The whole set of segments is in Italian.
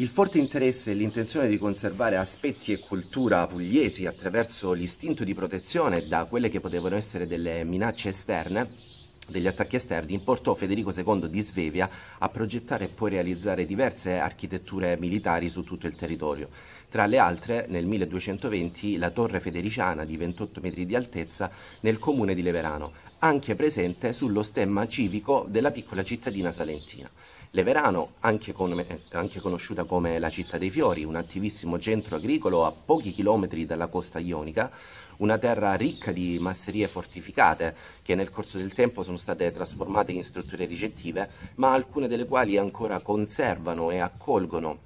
Il forte interesse e l'intenzione di conservare aspetti e cultura pugliesi attraverso l'istinto di protezione da quelle che potevano essere delle minacce esterne degli attacchi esterni portò Federico II di Svevia a progettare e poi realizzare diverse architetture militari su tutto il territorio. Tra le altre, nel 1220 la Torre Federiciana di 28 metri di altezza nel comune di Leverano, anche presente sullo stemma civico della piccola cittadina salentina. Leverano, anche, con, anche, conosciuta come la città dei fiori, un attivissimo centro agricolo a pochi chilometri dalla costa ionica, una terra ricca di masserie fortificate che nel corso del tempo sono state trasformate in strutture ricettive, ma alcune delle quali ancora conservano e accolgono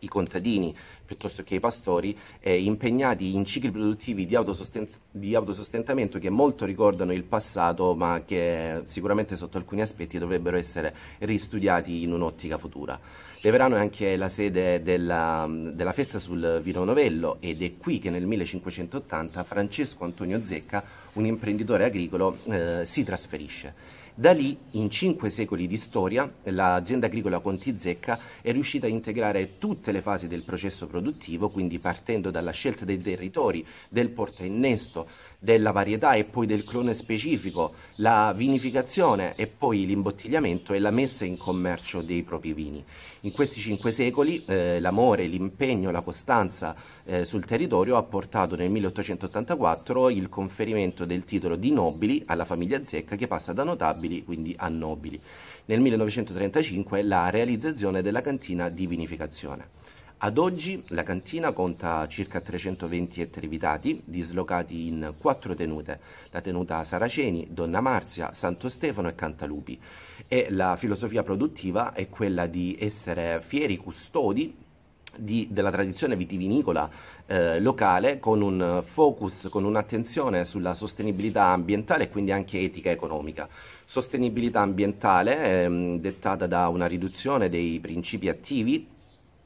i contadini piuttosto che i pastori eh, impegnati in cicli produttivi di, autosostenz- di, autosostentamento che molto ricordano il passato ma che sicuramente sotto alcuni aspetti dovrebbero essere ristudiati in un'ottica futura. Leverano è anche la sede della, della festa sul vino novello ed è qui che nel 1580 Francesco Antonio Zecca, un imprenditore agricolo, eh, si trasferisce da lì, in cinque secoli di storia, l'azienda agricola Conti Zecca è riuscita a integrare tutte le fasi del processo produttivo, quindi partendo dalla scelta dei territori, del porta innesto, della varietà e poi del clone specifico, la vinificazione e poi l'imbottigliamento e la messa in commercio dei propri vini. In questi cinque secoli eh, l'amore, l'impegno, la costanza eh, sul territorio ha portato nel 1884 il conferimento del titolo di nobili alla famiglia Zecca che passa da notabile nobili, quindi a nobili. Nel 1935 la realizzazione della cantina di vinificazione. Ad oggi la cantina conta circa 320 ettari vitati, dislocati in quattro tenute, la tenuta Saraceni, Donna Marzia, Santo Stefano e Cantalupi. E la filosofia produttiva è quella di essere fieri custodi di, della tradizione vitivinicola eh, locale con un focus, con un'attenzione sulla sostenibilità ambientale e quindi anche etica economica. Sostenibilità ambientale ehm, dettata da una riduzione dei principi attivi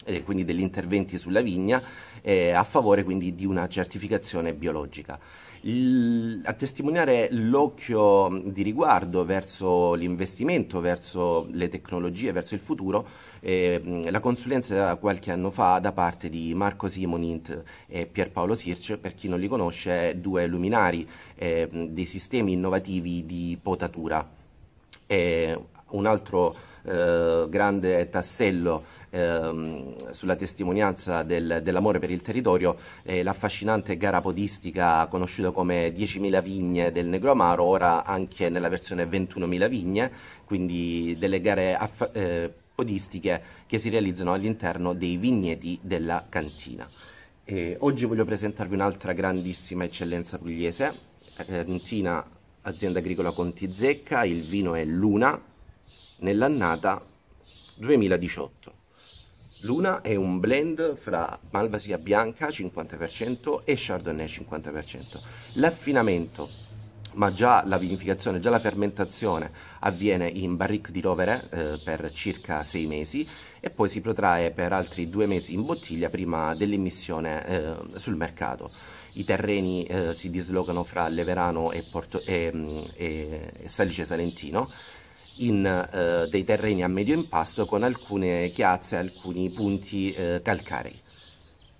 e quindi degli interventi sulla vigna eh, a favore quindi di una certificazione biologica a testimoniare l'occhio di riguardo verso l'investimento, verso le tecnologie, verso il futuro, eh, la consulenza qualche anno fa da parte di Marco Simonint e Pierpaolo Sirce, per chi non li conosce, due luminari eh, dei sistemi innovativi di potatura. Eh, un altro eh, grande tassello ehm, sulla testimonianza del, dell'amore per il territorio è l'affascinante gara podistica conosciuta come 10.000 vigne del Negromaro, ora anche nella versione 21.000 vigne, quindi delle gare aff- eh, podistiche che si realizzano all'interno dei vigneti della cantina. E oggi voglio presentarvi un'altra grandissima eccellenza pugliese, eh, cantina azienda agricola Conti Zecca, il vino è Luna, nell'annata 2018. L'una è un blend fra Malvasia bianca 50% e Chardonnay 50%. L'affinamento, ma già la vinificazione, già la fermentazione avviene in barrique di rovere eh, per circa 6 mesi e poi si protrae per altri 2 mesi in bottiglia prima dell'immissione eh, sul mercato. I terreni eh, si dislocano fra Leverano e, Porto, e, mm, e, e Salice Salentino in eh, dei terreni a medio impasto con alcune chiazze, alcuni punti eh, calcarei.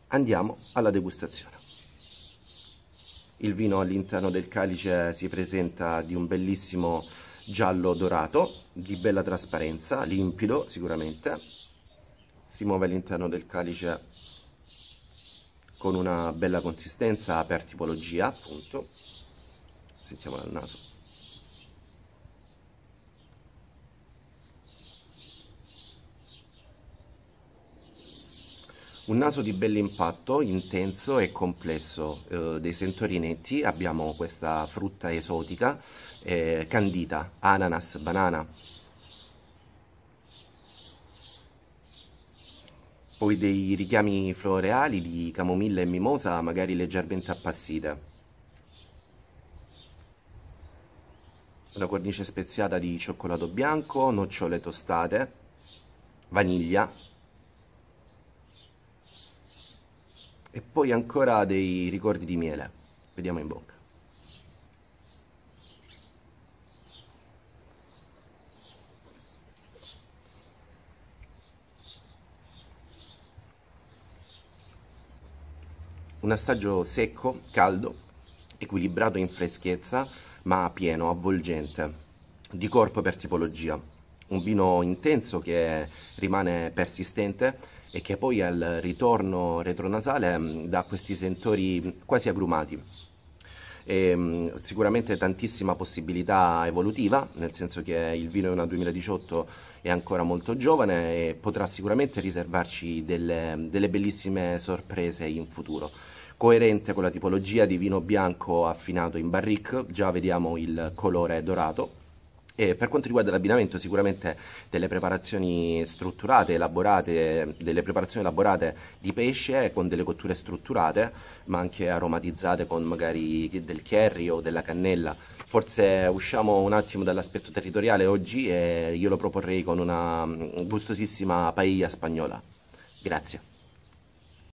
Andiamo alla degustazione. Il vino all'interno del calice si presenta di un bellissimo giallo dorato, di bella trasparenza, limpido sicuramente. Si muove all'interno del calice con una bella consistenza per tipologia, appunto. Sentiamo dal naso Un naso di bell'impatto, intenso e complesso, eh, dei sentorinetti abbiamo questa frutta esotica, eh, candita, ananas, banana. Poi dei richiami floreali di camomilla e mimosa, magari leggermente appassite. Una cornice speziata di cioccolato bianco, nocciole tostate, vaniglia e poi ancora dei ricordi di miele. Vediamo in bocca. Un assaggio secco, caldo, equilibrato in freschezza, ma pieno, avvolgente, di corpo per tipologia. Un vino intenso che rimane persistente e che poi al ritorno retronasale mm, dà questi sentori quasi agrumati. E, mm, sicuramente tantissima possibilità evolutiva, nel senso che il vino è una 2018 è ancora molto giovane e potrà sicuramente riservarci delle, delle bellissime sorprese in futuro coerente con la tipologia di vino bianco affinato in barrique, già vediamo il colore dorato, e per quanto riguarda l'abbinamento, sicuramente delle preparazioni strutturate, elaborate, delle preparazioni elaborate di pesce con delle cotture strutturate, ma anche aromatizzate con magari del curry o della cannella. Forse usciamo un attimo dall'aspetto territoriale oggi e io lo proporrei con una mm, gustosissima paella spagnola. Grazie.